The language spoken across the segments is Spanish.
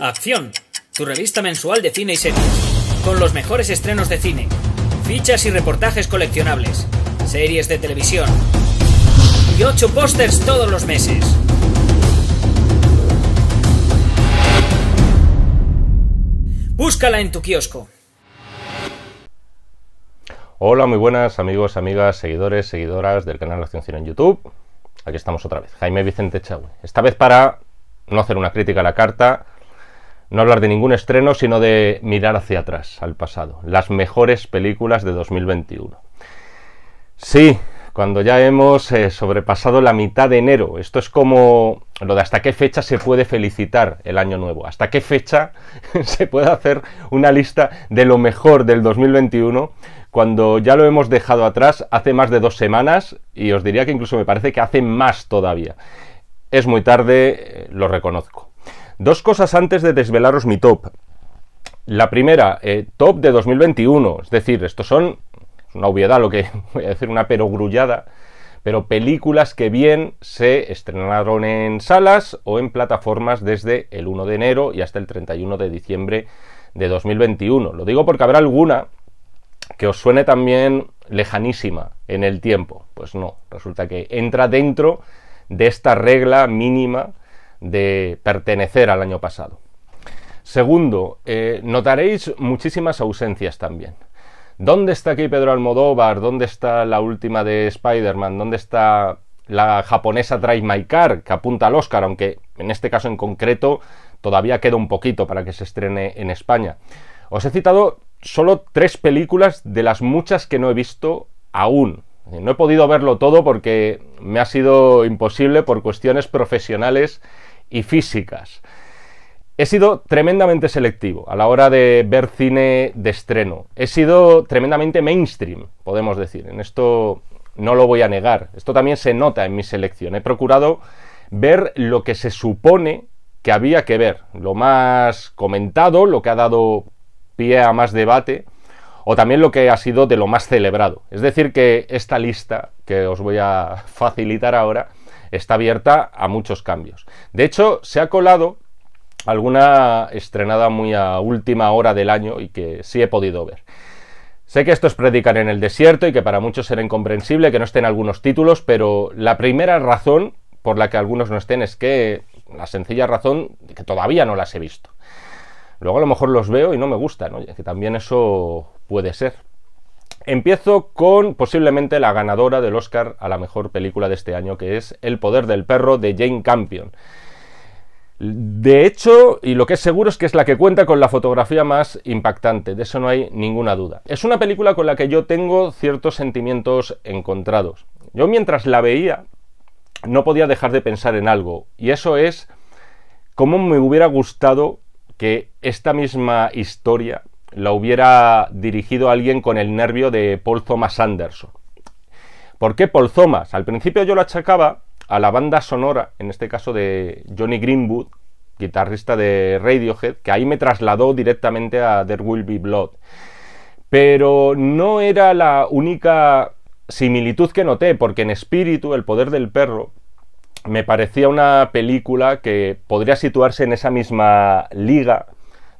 Acción, tu revista mensual de cine y series, con los mejores estrenos de cine, fichas y reportajes coleccionables, series de televisión y 8 pósters todos los meses. Búscala en tu kiosco. Hola, muy buenas amigos, amigas, seguidores, seguidoras del canal Acción Cine en YouTube. Aquí estamos otra vez, Jaime Vicente Chau. Esta vez para no hacer una crítica a la carta, no hablar de ningún estreno, sino de mirar hacia atrás, al pasado. Las mejores películas de 2021. Sí, cuando ya hemos eh, sobrepasado la mitad de enero. Esto es como lo de hasta qué fecha se puede felicitar el año nuevo, hasta qué fecha se puede hacer una lista de lo mejor del 2021 cuando ya lo hemos dejado atrás hace más de dos semanas y os diría que incluso me parece que hace más todavía. Es muy tarde, eh, lo reconozco. Dos cosas antes de desvelaros mi top. La primera, eh, top de 2021, es decir, estos son, es una obviedad lo que voy a decir, una perogrullada, pero películas que bien se estrenaron en salas o en plataformas desde el 1 de enero y hasta el 31 de diciembre de 2021. Lo digo porque habrá alguna que os suene también lejanísima en el tiempo. Pues no, resulta que entra dentro de esta regla mínima de pertenecer al año pasado. Segundo, eh, notaréis muchísimas ausencias también. ¿Dónde está aquí Pedro Almodóvar? ¿Dónde está la última de Spider-Man? ¿Dónde está la japonesa Drive My Car, que apunta al Oscar, aunque en este caso en concreto todavía queda un poquito para que se estrene en España. Os he citado solo tres películas de las muchas que no he visto aún. Eh, no he podido verlo todo porque me ha sido imposible por cuestiones profesionales y físicas. He sido tremendamente selectivo a la hora de ver cine de estreno. He sido tremendamente mainstream, podemos decir. En esto no lo voy a negar. Esto también se nota en mi selección. He procurado ver lo que se supone que había que ver, lo más comentado, lo que ha dado pie a más debate o también lo que ha sido de lo más celebrado. Es decir, que esta lista que os voy a facilitar ahora está abierta a muchos cambios. De hecho, se ha colado alguna estrenada muy a última hora del año y que sí he podido ver. Sé que esto es en el desierto y que para muchos será incomprensible que no estén algunos títulos, pero la primera razón por la que algunos no estén es que la sencilla razón que todavía no las he visto. Luego a lo mejor los veo y no me gustan, que también eso puede ser. Empiezo con posiblemente la ganadora del Oscar a la mejor película de este año, que es El poder del perro de Jane Campion. De hecho, y lo que es seguro es que es la que cuenta con la fotografía más impactante, de eso no hay ninguna duda. Es una película con la que yo tengo ciertos sentimientos encontrados. Yo mientras la veía no podía dejar de pensar en algo, y eso es cómo me hubiera gustado que esta misma historia la hubiera dirigido alguien con el nervio de Paul Thomas Anderson. ¿Por qué Paul Thomas? Al principio yo lo achacaba a la banda sonora, en este caso de Johnny Greenwood, guitarrista de Radiohead, que ahí me trasladó directamente a There Will Be Blood. Pero no era la única similitud que noté, porque en espíritu, el poder del perro, me parecía una película que podría situarse en esa misma liga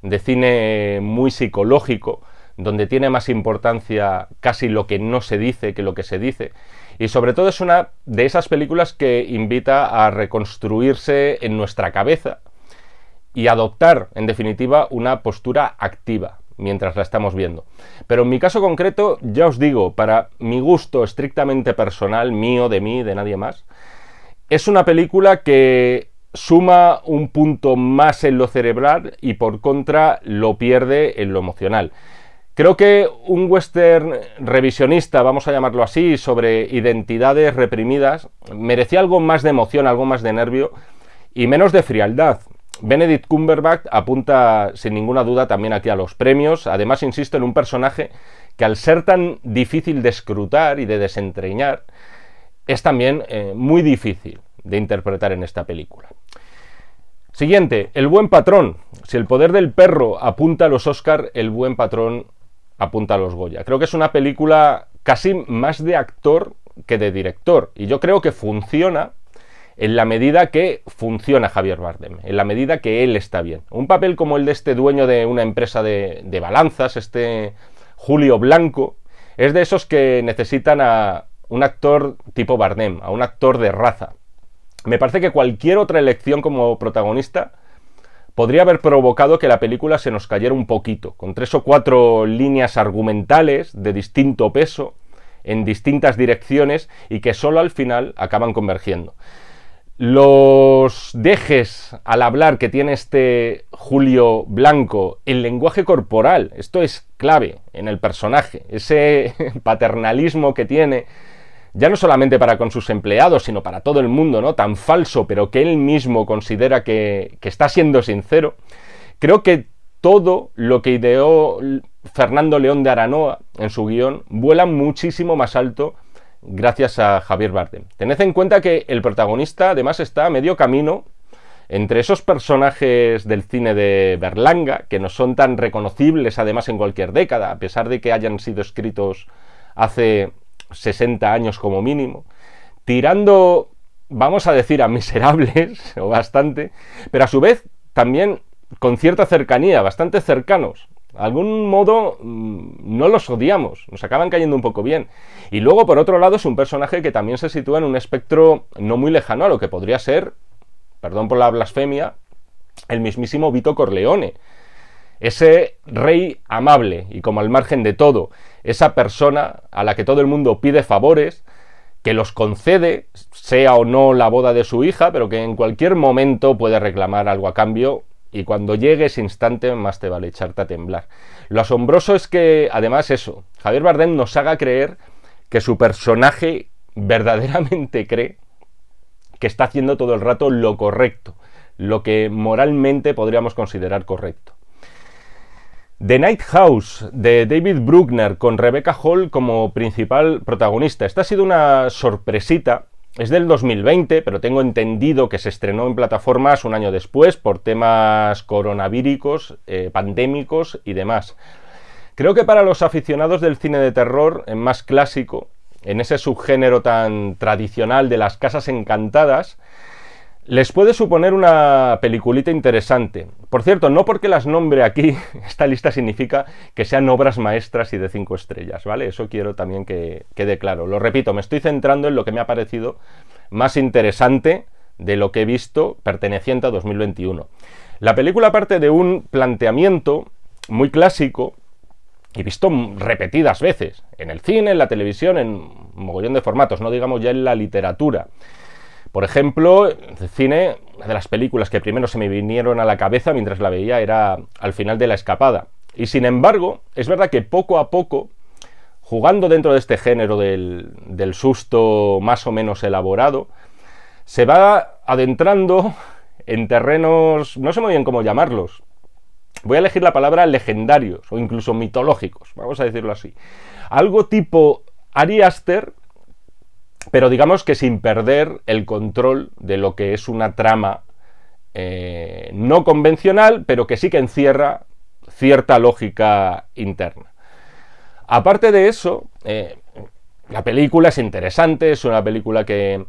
de cine muy psicológico, donde tiene más importancia casi lo que no se dice que lo que se dice. Y sobre todo es una de esas películas que invita a reconstruirse en nuestra cabeza y adoptar, en definitiva, una postura activa mientras la estamos viendo. Pero en mi caso concreto, ya os digo, para mi gusto estrictamente personal, mío, de mí, de nadie más, es una película que suma un punto más en lo cerebral y por contra lo pierde en lo emocional. Creo que un western revisionista, vamos a llamarlo así, sobre identidades reprimidas, merecía algo más de emoción, algo más de nervio y menos de frialdad. Benedict Cumberbatch apunta sin ninguna duda también aquí a los premios, además insisto en un personaje que al ser tan difícil de escrutar y de desentreñar, es también eh, muy difícil de interpretar en esta película. Siguiente, El buen patrón. Si el poder del perro apunta a los Oscar, El buen patrón apunta a los Goya. Creo que es una película casi más de actor que de director. Y yo creo que funciona en la medida que funciona Javier Bardem, en la medida que él está bien. Un papel como el de este dueño de una empresa de, de balanzas, este Julio Blanco, es de esos que necesitan a, un actor tipo Bardem, a un actor de raza. Me parece que cualquier otra elección como protagonista podría haber provocado que la película se nos cayera un poquito, con tres o cuatro líneas argumentales de distinto peso, en distintas direcciones y que solo al final acaban convergiendo. Los dejes al hablar que tiene este Julio Blanco, el lenguaje corporal, esto es clave en el personaje, ese paternalismo que tiene ya no solamente para con sus empleados, sino para todo el mundo, ¿no? Tan falso, pero que él mismo considera que, está siendo sincero, creo que todo lo que ideó Fernando León de Aranoa en su guión vuela muchísimo más alto gracias a Javier Bardem. Tened en cuenta que el protagonista además está a medio camino entre esos personajes del cine de Berlanga, que no son tan reconocibles además en cualquier década, a pesar de que hayan sido escritos hace 60 años como mínimo, tirando, vamos a decir, a miserables, o bastante, pero a su vez también con cierta cercanía, bastante cercanos. algún modo mm, no los odiamos, nos acaban cayendo un poco bien. Y luego, por otro lado, es un personaje que también se sitúa en un espectro no muy lejano a lo que podría ser, perdón por la blasfemia, el mismísimo Vito Corleone. Ese rey amable y como al margen de todo, esa persona a la que todo el mundo pide favores, que los concede, sea o no la boda de su hija, pero que en cualquier momento puede reclamar algo a cambio y cuando llegue ese instante más te vale echarte a temblar. Lo asombroso es que, además, eso, Javier Bardem nos haga creer que su personaje verdaderamente cree que está haciendo todo el rato lo correcto, lo que moralmente podríamos considerar correcto. The Night House de David Bruckner con Rebecca Hall como principal protagonista. Esta ha sido una sorpresita. Es del 2020, pero tengo entendido que se estrenó en plataformas un año después por temas coronavíricos, eh, pandémicos y demás. Creo que para los aficionados del cine de terror eh, más clásico, en ese subgénero tan tradicional de las casas encantadas, les puede suponer una peliculita interesante. Por cierto, no porque las nombre aquí, esta lista significa que sean obras maestras y de cinco estrellas, ¿vale? Eso quiero también que quede claro. Lo repito, me estoy centrando en lo que me ha parecido más interesante de lo que he visto perteneciente a 2021. La película parte de un planteamiento muy clásico y visto repetidas veces, en el cine, en la televisión, en un mogollón de formatos, no digamos ya en la literatura por ejemplo, el cine, una de las películas que primero se me vinieron a la cabeza mientras la veía era Al final de la escapada. Y sin embargo, es verdad que poco a poco, jugando dentro de este género del, del susto más o menos elaborado, se va adentrando en terrenos, no sé muy bien cómo llamarlos, voy a elegir la palabra legendarios o incluso mitológicos, vamos a decirlo así. Algo tipo Ari pero digamos que sin perder el control de lo que es una trama eh, no convencional, pero que sí que encierra cierta lógica interna. Aparte de eso, eh, la película es interesante, es una película que,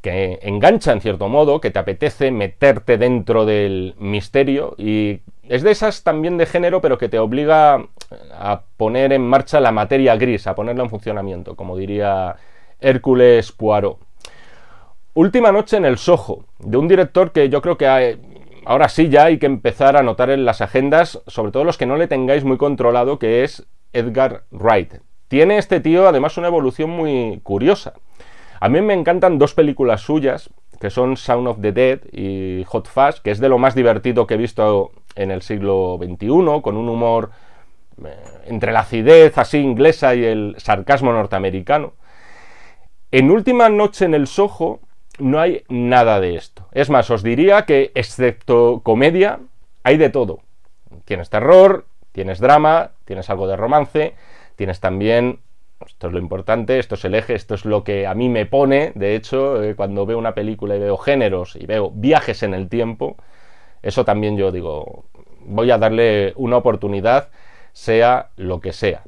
que, engancha en cierto modo, que te apetece meterte dentro del misterio y es de esas también de género, pero que te obliga a poner en marcha la materia gris, a ponerla en funcionamiento, como diría Hércules Poirot. Última noche en el Soho, de un director que yo creo que ahora sí ya hay que empezar a notar en las agendas, sobre todo los que no le tengáis muy controlado, que es Edgar Wright. Tiene este tío además una evolución muy curiosa. A mí me encantan dos películas suyas, que son Sound of the Dead y Hot Fast, que es de lo más divertido que he visto en el siglo XXI, con un humor eh, entre la acidez así inglesa y el sarcasmo norteamericano. En Última Noche en el Soho no hay nada de esto. Es más, os diría que, excepto comedia, hay de todo. Tienes terror, tienes drama, tienes algo de romance, tienes también esto es lo importante, esto es el eje, esto es lo que a mí me pone, de hecho, eh, cuando veo una película y veo géneros y veo viajes en el tiempo, eso también yo digo, voy a darle una oportunidad, sea lo que sea.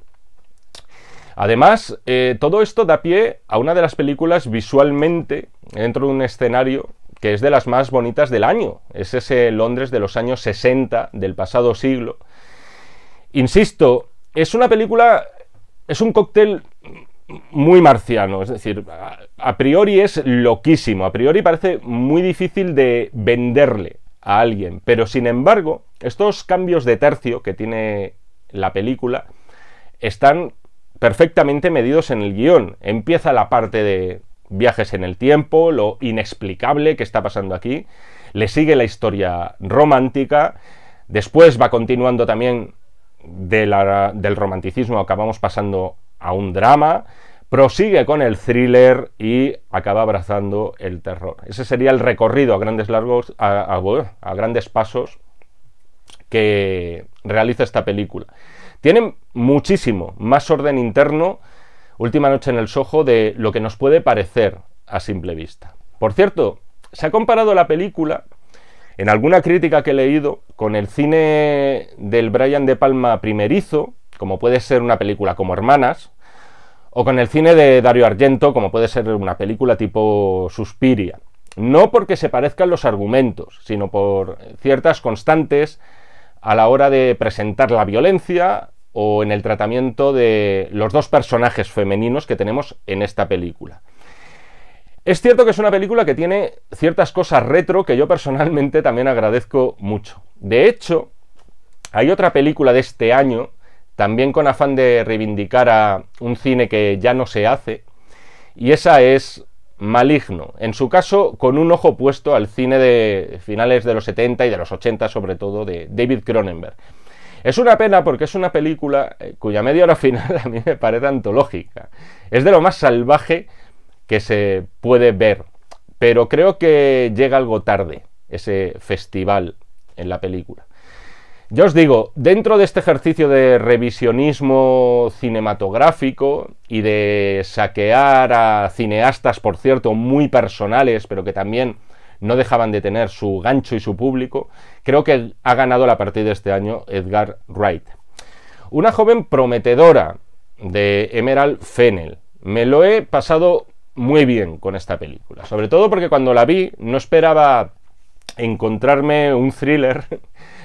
Además, eh, todo esto da pie a una de las películas visualmente dentro de un escenario que es de las más bonitas del año. Es ese Londres de los años 60 del pasado siglo. Insisto, es una película, es un cóctel muy marciano, es decir, a, a priori es loquísimo, a priori parece muy difícil de venderle a alguien, pero sin embargo, estos cambios de tercio que tiene la película están perfectamente medidos en el guión. Empieza la parte de viajes en el tiempo, lo inexplicable que está pasando aquí, le sigue la historia romántica, después va continuando también del romanticismo, acabamos pasando a un drama, prosigue con el thriller y acaba abrazando el terror. Ese sería el recorrido a grandes largos, a grandes pasos que realiza esta película. Tienen muchísimo más orden interno, última noche en el Soho, de lo que nos puede parecer a simple vista. Por cierto, se ha comparado la película, en alguna crítica que he leído, con el cine del Brian De Palma primerizo, como puede ser una película como Hermanas, o con el cine de Dario Argento, como puede ser una película tipo Suspiria. No porque se parezcan los argumentos, sino por ciertas constantes a la hora de presentar la violencia o en el tratamiento de los dos personajes femeninos que tenemos en esta película. Es cierto que es una película que tiene ciertas cosas retro que yo personalmente también agradezco mucho. De hecho, hay otra película de este año, también con afán de reivindicar a un cine que ya no se hace, y esa es maligno, en su caso con un ojo puesto al cine de finales de los 70 y de los 80 sobre todo de David Cronenberg. Es una pena porque es una película eh, cuya media hora final a mí me parece antológica. Es de lo más salvaje que se puede ver, pero creo que llega algo tarde ese festival en la película. Ya os digo, dentro de este ejercicio de revisionismo cinematográfico y de saquear a cineastas, por cierto, muy personales, pero que también no dejaban de tener su gancho y su público, creo que ha ganado la partida este año Edgar Wright. Una joven prometedora de Emerald Fennel. Me lo he pasado muy bien con esta película, sobre todo porque cuando la vi no esperaba encontrarme un thriller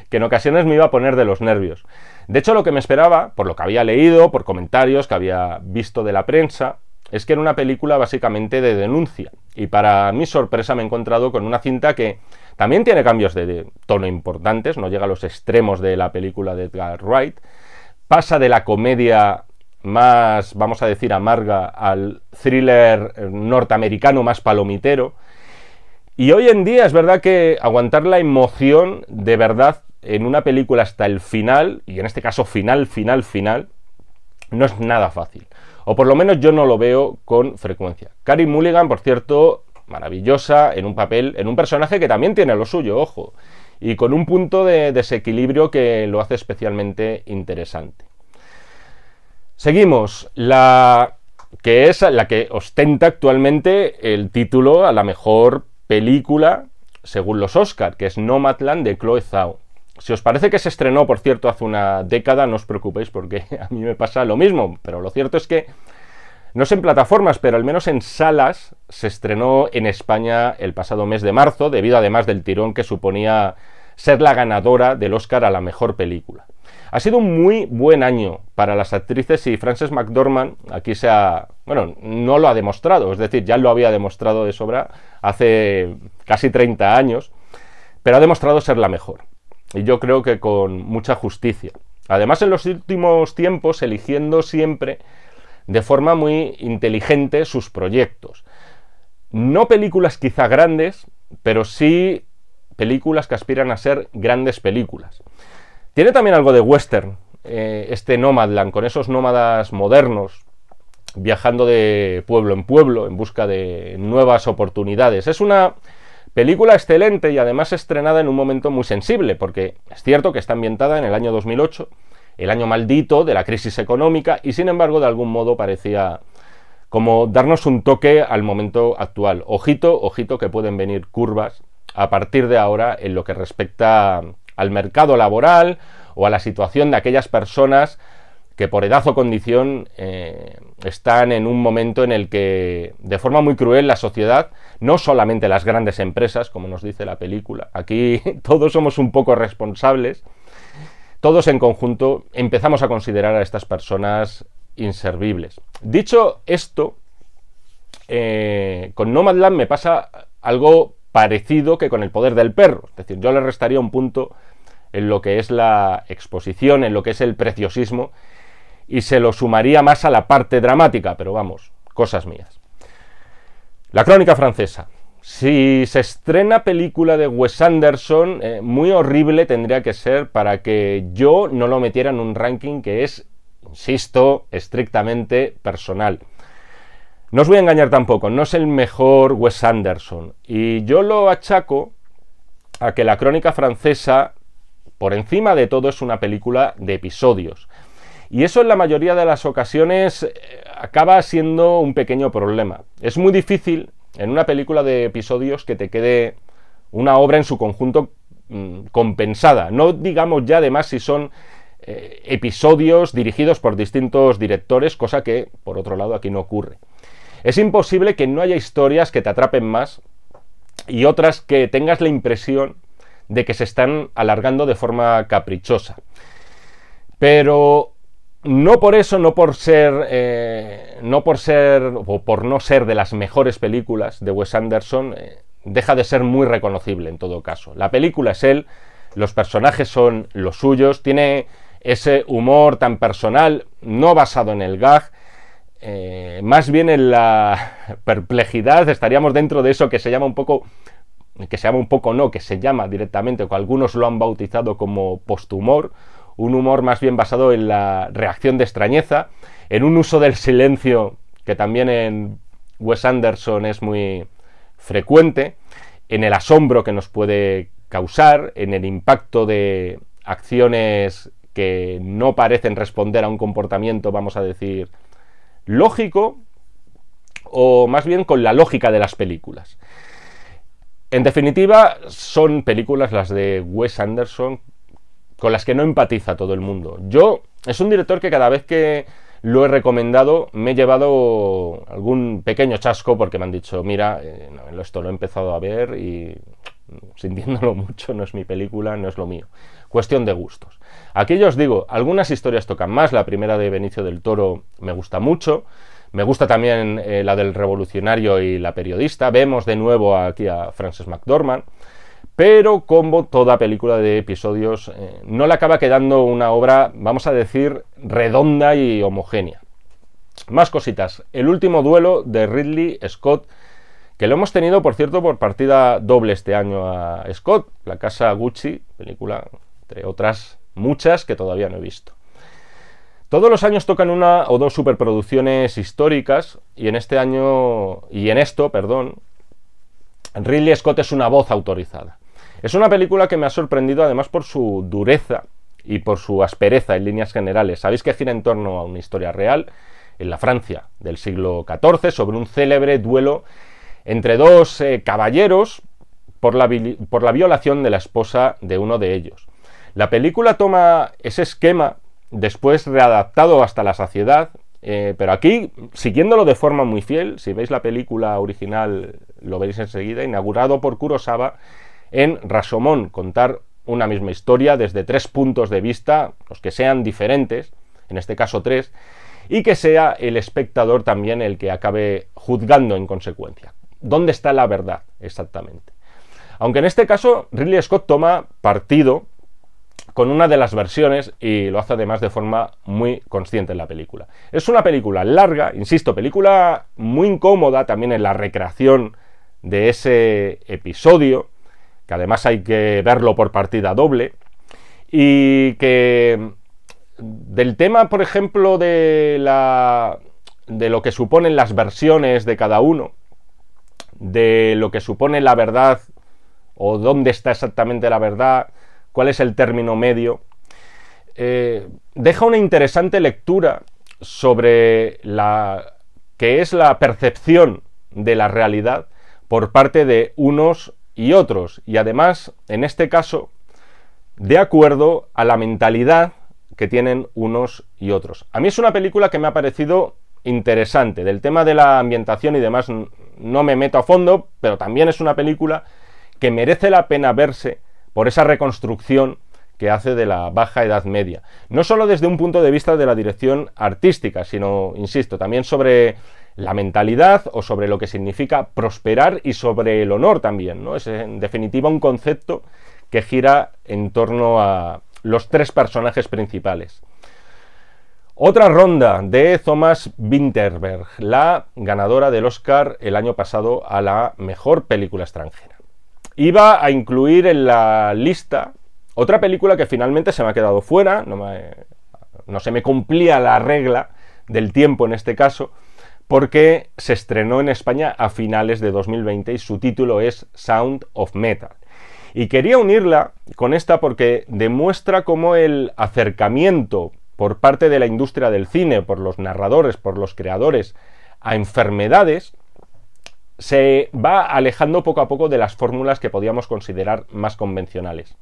que en ocasiones me iba a poner de los nervios. De hecho, lo que me esperaba, por lo que había leído, por comentarios que había visto de la prensa, es que era una película básicamente de denuncia. Y para mi sorpresa me he encontrado con una cinta que también tiene cambios de tono importantes, no llega a los extremos de la película de Edgar Wright, pasa de la comedia más, vamos a decir, amarga al thriller norteamericano más palomitero. Y hoy en día es verdad que aguantar la emoción de verdad en una película hasta el final, y en este caso final, final, final, no es nada fácil. O por lo menos yo no lo veo con frecuencia. Carrie Mulligan, por cierto, maravillosa en un papel, en un personaje que también tiene lo suyo, ojo, y con un punto de desequilibrio que lo hace especialmente interesante. Seguimos, la que es la que ostenta actualmente el título a la mejor película según los Oscars, que es Nomadland de Chloe Zhao. Si os parece que se estrenó, por cierto, hace una década, no os preocupéis porque a mí me pasa lo mismo, pero lo cierto es que, no es en plataformas, pero al menos en salas, se estrenó en España el pasado mes de marzo, debido además del tirón que suponía ser la ganadora del Oscar a la mejor película. Ha sido un muy buen año para las actrices y Frances McDormand aquí se ha... bueno, no lo ha demostrado, es decir, ya lo había demostrado de sobra hace casi 30 años, pero ha demostrado ser la mejor y yo creo que con mucha justicia. Además, en los últimos tiempos, eligiendo siempre de forma muy inteligente sus proyectos. No películas quizá grandes, pero sí películas que aspiran a ser grandes películas. Tiene también algo de western, eh, este Nomadland, con esos nómadas modernos, viajando de pueblo en pueblo en busca de nuevas oportunidades. Es una Película excelente y además estrenada en un momento muy sensible, porque es cierto que está ambientada en el año 2008, el año maldito de la crisis económica, y sin embargo de algún modo parecía como darnos un toque al momento actual. Ojito, ojito que pueden venir curvas a partir de ahora en lo que respecta al mercado laboral o a la situación de aquellas personas que por edad o condición eh, están en un momento en el que, de forma muy cruel, la sociedad, no solamente las grandes empresas, como nos dice la película, aquí todos somos un poco responsables, todos en conjunto empezamos a considerar a estas personas inservibles. Dicho esto, eh, con Nomadland me pasa algo parecido que con el poder del perro, es decir, yo le restaría un punto en lo que es la exposición, en lo que es el preciosismo y se lo sumaría más a la parte dramática, pero vamos, cosas mías. La crónica francesa. Si se estrena película de Wes Anderson, eh, muy horrible tendría que ser para que yo no lo metiera en un ranking que es, insisto, estrictamente personal. No os voy a engañar tampoco, no es el mejor Wes Anderson. Y yo lo achaco a que la crónica francesa, por encima de todo, es una película de episodios. Y eso en la mayoría de las ocasiones eh, acaba siendo un pequeño problema. Es muy difícil en una película de episodios que te quede una obra en su conjunto mm, compensada. No digamos ya además si son eh, episodios dirigidos por distintos directores, cosa que por otro lado aquí no ocurre. Es imposible que no haya historias que te atrapen más y otras que tengas la impresión de que se están alargando de forma caprichosa. Pero no por eso, no por ser, eh, no por ser, o por no ser de las mejores películas de Wes Anderson, eh, deja de ser muy reconocible en todo caso. La película es él, los personajes son los suyos, tiene ese humor tan personal, no basado en el gag, eh, más bien en la perplejidad, estaríamos dentro de eso que se llama un poco, que se llama un poco no, que se llama directamente, o que algunos lo han bautizado como posthumor, un humor más bien basado en la reacción de extrañeza, en un uso del silencio que también en Wes Anderson es muy frecuente, en el asombro que nos puede causar, en el impacto de acciones que no parecen responder a un comportamiento, vamos a decir, lógico, o más bien con la lógica de las películas. En definitiva, son películas las de Wes Anderson con las que no empatiza todo el mundo. Yo, es un director que cada vez que lo he recomendado me he llevado algún pequeño chasco porque me han dicho, mira, eh, esto lo he empezado a ver y mm, sintiéndolo mucho, no es mi película, no es lo mío. Cuestión de gustos. Aquí yo os digo, algunas historias tocan más, la primera de Benicio del Toro me gusta mucho, me gusta también eh, la del revolucionario y la periodista, vemos de nuevo aquí a Frances McDormand, pero como toda película de episodios, eh, no le acaba quedando una obra, vamos a decir, redonda y homogénea. Más cositas. El último duelo de Ridley Scott, que lo hemos tenido, por cierto, por partida doble este año a Scott, La Casa Gucci, película, entre otras muchas que todavía no he visto. Todos los años tocan una o dos superproducciones históricas y en este año y en esto, perdón, Ridley Scott es una voz autorizada. Es una película que me ha sorprendido además por su dureza y por su aspereza en líneas generales. Sabéis que gira en torno a una historia real en la Francia del siglo XIV sobre un célebre duelo entre dos eh, caballeros por la, por la violación de la esposa de uno de ellos. La película toma ese esquema después readaptado hasta la saciedad, eh, pero aquí siguiéndolo de forma muy fiel, si veis la película original lo veréis enseguida, inaugurado por Kurosawa en Rasomón, contar una misma historia desde tres puntos de vista, los que sean diferentes, en este caso tres, y que sea el espectador también el que acabe juzgando en consecuencia. ¿Dónde está la verdad exactamente? Aunque en este caso Ridley Scott toma partido con una de las versiones y lo hace además de forma muy consciente en la película. Es una película larga, insisto, película muy incómoda también en la recreación de ese episodio, que además hay que verlo por partida doble, y que del tema, por ejemplo, de, la, de lo que suponen las versiones de cada uno, de lo que supone la verdad o dónde está exactamente la verdad, cuál es el término medio, eh, deja una interesante lectura sobre la que es la percepción de la realidad por parte de unos y otros. Y además, en este caso, de acuerdo a la mentalidad que tienen unos y otros. A mí es una película que me ha parecido interesante. Del tema de la ambientación y demás no me meto a fondo, pero también es una película que merece la pena verse por esa reconstrucción que hace de la baja Edad Media. No solo desde un punto de vista de la dirección artística, sino, insisto, también sobre la mentalidad o sobre lo que significa prosperar y sobre el honor también, ¿no? Es en definitiva un concepto que gira en torno a los tres personajes principales. Otra ronda de Thomas Winterberg, la ganadora del Oscar el año pasado a la mejor película extranjera. Iba a incluir en la lista otra película que finalmente se me ha quedado fuera, no, se me cumplía la regla del tiempo en este caso, porque se estrenó en España a finales de 2020 y su título es Sound of Metal. Y quería unirla con esta porque demuestra cómo el acercamiento por parte de la industria del cine, por los narradores, por los creadores, a enfermedades, se va alejando poco a poco de las fórmulas que podíamos considerar más convencionales.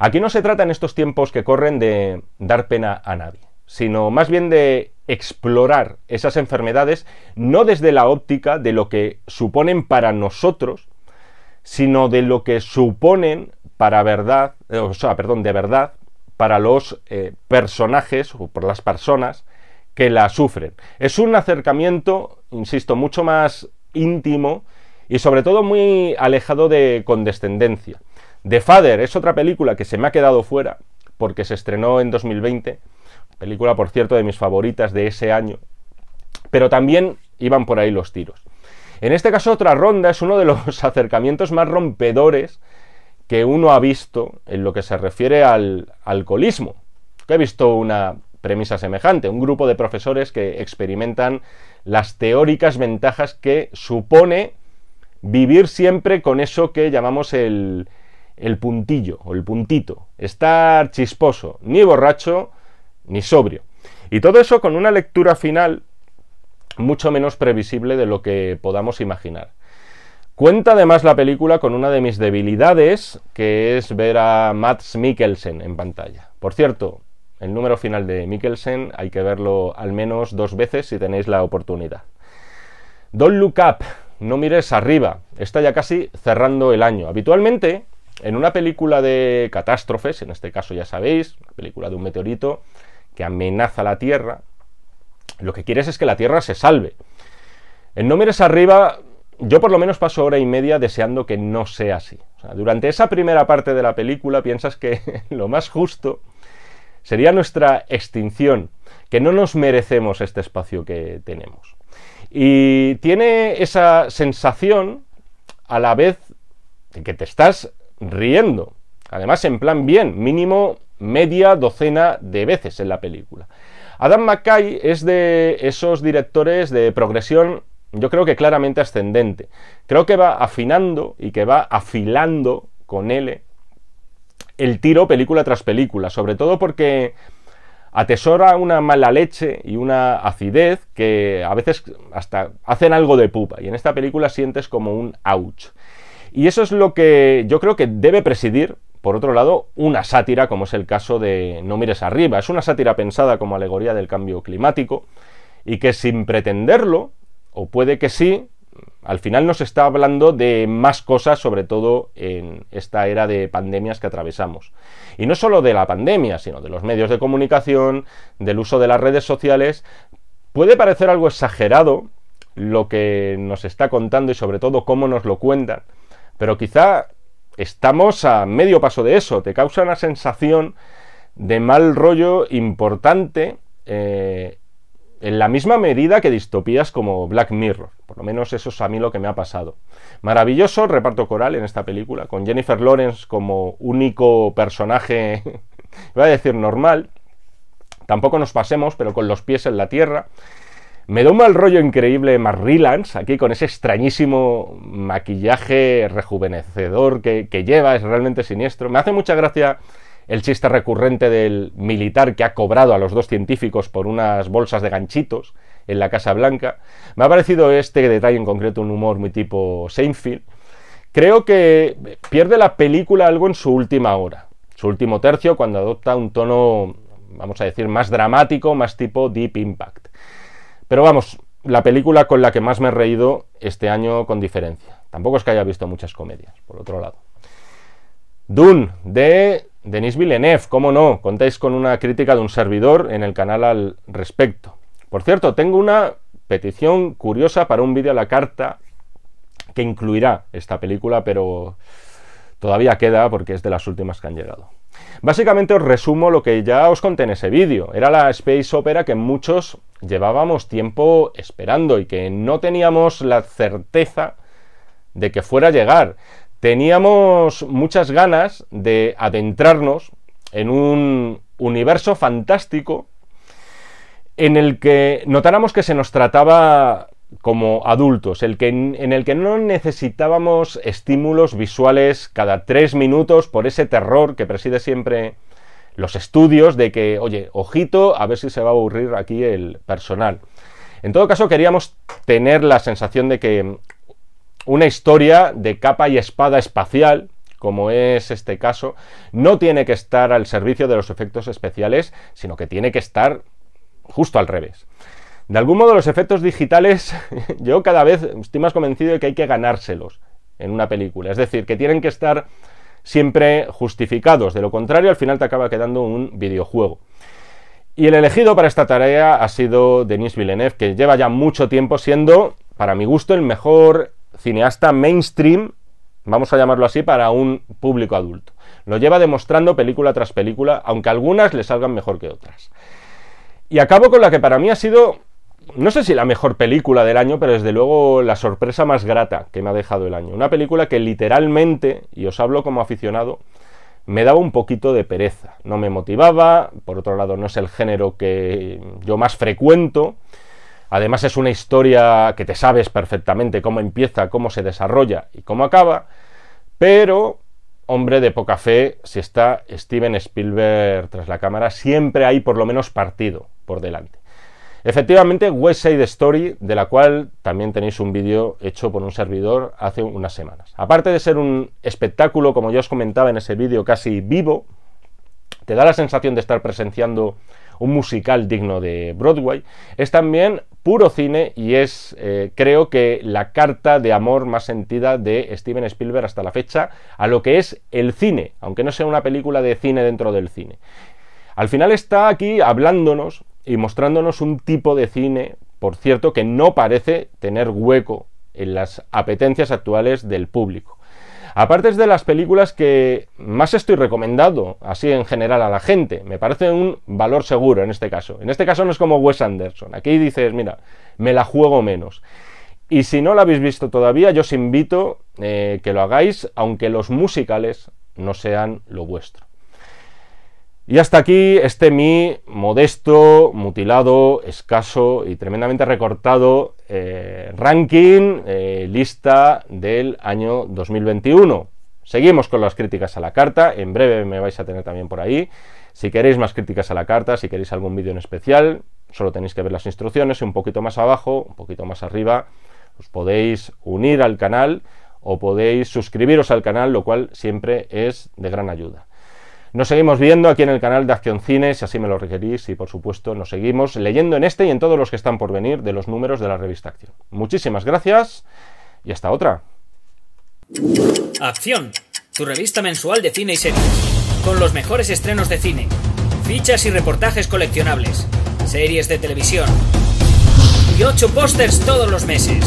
Aquí no se trata en estos tiempos que corren de dar pena a nadie, sino más bien de explorar esas enfermedades no desde la óptica de lo que suponen para nosotros, sino de lo que suponen para verdad, eh, o sea, perdón, de verdad para los eh, personajes o por las personas que la sufren. Es un acercamiento, insisto, mucho más íntimo y sobre todo muy alejado de condescendencia. The Father es otra película que se me ha quedado fuera porque se estrenó en 2020, película por cierto de mis favoritas de ese año, pero también iban por ahí los tiros. En este caso otra ronda es uno de los acercamientos más rompedores que uno ha visto en lo que se refiere al alcoholismo. Que he visto una premisa semejante, un grupo de profesores que experimentan las teóricas ventajas que supone vivir siempre con eso que llamamos el, el puntillo o el puntito, estar chisposo, ni borracho, ni sobrio. Y todo eso con una lectura final mucho menos previsible de lo que podamos imaginar. Cuenta además la película con una de mis debilidades, que es ver a Max Mikkelsen en pantalla. Por cierto, el número final de Mikkelsen hay que verlo al menos dos veces si tenéis la oportunidad. Don't Look Up, no mires arriba, está ya casi cerrando el año. Habitualmente en una película de catástrofes, en este caso ya sabéis, una película de un meteorito que amenaza la Tierra, lo que quieres es que la Tierra se salve. En No mires arriba, yo por lo menos paso hora y media deseando que no sea así. durante esa primera parte de la película piensas que lo más justo sería nuestra extinción, que no nos merecemos este espacio que tenemos. Y tiene esa sensación a la vez en que te estás riendo. Además, en plan bien, mínimo media docena de veces en la película. Adam McKay es de esos directores de progresión, yo creo que claramente ascendente. Creo que va afinando y que va afilando con L el tiro película tras película, sobre todo porque atesora una mala leche y una acidez que a veces hasta hacen algo de pupa. Y en esta película sientes como un ouch. Y eso es lo que yo creo que debe presidir, por otro lado, una sátira, como es el caso de No mires arriba. Es una sátira pensada como alegoría del cambio climático y que sin pretenderlo, o puede que sí, al final nos está hablando de más cosas, sobre todo en esta era de pandemias que atravesamos. Y no solo de la pandemia, sino de los medios de comunicación, del uso de las redes sociales. Puede parecer algo exagerado lo que nos está contando y sobre todo cómo nos lo cuentan, pero quizá estamos a medio paso de eso. Te causa una sensación de mal rollo importante eh, en la misma medida que distopías como Black Mirror. Por lo menos eso es a mí lo que me ha pasado. Maravilloso reparto coral en esta película, con Jennifer Lawrence como único personaje, voy a decir normal. Tampoco nos pasemos, pero con los pies en la tierra. Me da un mal rollo increíble más Rylance aquí con ese extrañísimo maquillaje rejuvenecedor que, que, lleva, es realmente siniestro. Me hace mucha gracia el chiste recurrente del militar que ha cobrado a los dos científicos por unas bolsas de ganchitos en la Casa Blanca. Me ha parecido este detalle en concreto un humor muy tipo Seinfeld. Creo que pierde la película algo en su última hora, su último tercio, cuando adopta un tono, vamos a decir, más dramático, más tipo Deep Impact. Pero vamos, la película con la que más me he reído este año con diferencia. Tampoco es que haya visto muchas comedias, por otro lado. Dune, de Denis Villeneuve, cómo no, contáis con una crítica de un servidor en el canal al respecto. Por cierto, tengo una petición curiosa para un vídeo a la carta que incluirá esta película, pero Todavía queda porque es de las últimas que han llegado. Básicamente os resumo lo que ya os conté en ese vídeo. Era la Space Opera que muchos llevábamos tiempo esperando y que no teníamos la certeza de que fuera a llegar. Teníamos muchas ganas de adentrarnos en un universo fantástico en el que notáramos que se nos trataba como adultos, en el que no necesitábamos estímulos visuales cada tres minutos por ese terror que preside siempre los estudios de que, oye, ojito, a ver si se va a aburrir aquí el personal. En todo caso, queríamos tener la sensación de que una historia de capa y espada espacial, como es este caso, no tiene que estar al servicio de los efectos especiales, sino que tiene que estar justo al revés. De algún modo los efectos digitales, yo cada vez estoy más convencido de que hay que ganárselos en una película. Es decir, que tienen que estar siempre justificados. De lo contrario, al final te acaba quedando un videojuego. Y el elegido para esta tarea ha sido Denis Villeneuve, que lleva ya mucho tiempo siendo, para mi gusto, el mejor cineasta mainstream, vamos a llamarlo así, para un público adulto. Lo lleva demostrando película tras película, aunque algunas le salgan mejor que otras. Y acabo con la que para mí ha sido no sé si la mejor película del año, pero desde luego la sorpresa más grata que me ha dejado el año. Una película que literalmente, y os hablo como aficionado, me daba un poquito de pereza. No me motivaba, por otro lado no es el género que yo más frecuento. Además es una historia que te sabes perfectamente cómo empieza, cómo se desarrolla y cómo acaba, pero hombre de poca fe, si está Steven Spielberg tras la cámara, siempre hay por lo menos partido por delante. Efectivamente, West Side Story, de la cual también tenéis un vídeo hecho por un servidor hace unas semanas. Aparte de ser un espectáculo, como ya os comentaba en ese vídeo, casi vivo, te da la sensación de estar presenciando un musical digno de Broadway, es también puro cine y es, eh, creo que, la carta de amor más sentida de Steven Spielberg hasta la fecha a lo que es el cine, aunque no sea una película de cine dentro del cine. Al final está aquí hablándonos y mostrándonos un tipo de cine, por cierto, que no parece tener hueco en las apetencias actuales del público. Aparte es de las películas que más estoy recomendando así en general a la gente, me parece un valor seguro en este caso. En este caso no es como Wes Anderson, aquí dices, mira, me la juego menos. Y si no la habéis visto todavía, yo os invito eh, que lo hagáis, aunque los musicales no sean lo vuestro. Y hasta aquí este mi modesto, mutilado, escaso y tremendamente recortado eh, ranking, eh, lista del año 2021. Seguimos con las críticas a la carta, en breve me vais a tener también por ahí. Si queréis más críticas a la carta, si queréis algún vídeo en especial, solo tenéis que ver las instrucciones un poquito más abajo, un poquito más arriba, os podéis unir al canal o podéis suscribiros al canal, lo cual siempre es de gran ayuda. Nos seguimos viendo aquí en el canal de Acción Cine, si así me lo requerís, y por supuesto nos seguimos leyendo en este y en todos los que están por venir de los números de la revista Acción. Muchísimas gracias y hasta otra. Acción, tu revista mensual de cine y series, con los mejores estrenos de cine, fichas y reportajes coleccionables, series de televisión y ocho pósters todos los meses.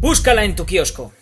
Búscala en tu kiosco.